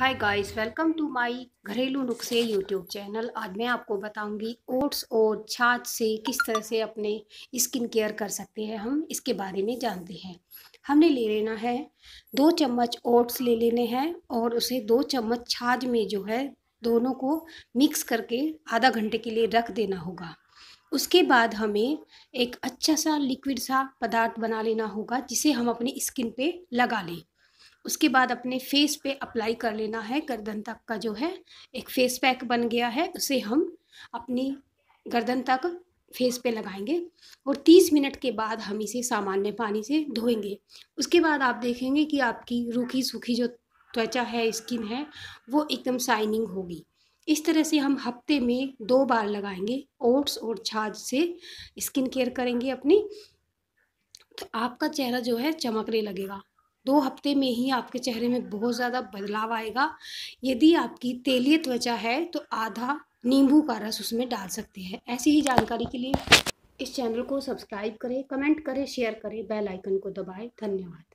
hi guys welcome to my घरेलू नुस्खे YouTube channel आज मैं आपको बताऊंगी ओट्स और छाछ से किस तरह से अपने स्किन केयर कर सकते हैं हम इसके बारे में जानते हैं हमने ले लेना है दो चम्मच ओट्स ले लेने हैं और उसे दो चम्मच छाछ में जो है दोनों को मिक्स करके आधा घंटे के लिए रख देना होगा उसके बाद हमें एक अच्छा सा लिक्विड सा पदार्थ बना लेना होगा जिसे हम अपनी स्किन पे लगा लें उसके बाद अपने फेस पे अप्लाई कर लेना है गर्दन तक का जो है एक फेस पैक बन गया है उसे हम अपनी गर्दन तक फेस पे लगाएंगे और 30 मिनट के बाद हम इसे सामान्य पानी से धोएंगे उसके बाद आप देखेंगे कि आपकी रूखी सूखी जो त्वचा है स्किन है वो एकदम शाइनिंग होगी इस तरह से हम हफ्ते में दो बार लगाएंगे ओट्स और छाछ से स्किन केयर करेंगे अपनी तो आपका चेहरा जो है चमकने लगेगा दो हफ्ते में ही आपके चेहरे में बहुत ज़्यादा बदलाव आएगा यदि आपकी तेलीय त्वचा है तो आधा नींबू का रस उसमें डाल सकते हैं ऐसी ही जानकारी के लिए इस चैनल को सब्सक्राइब करें कमेंट करें शेयर करें बेल आइकन को दबाएं धन्यवाद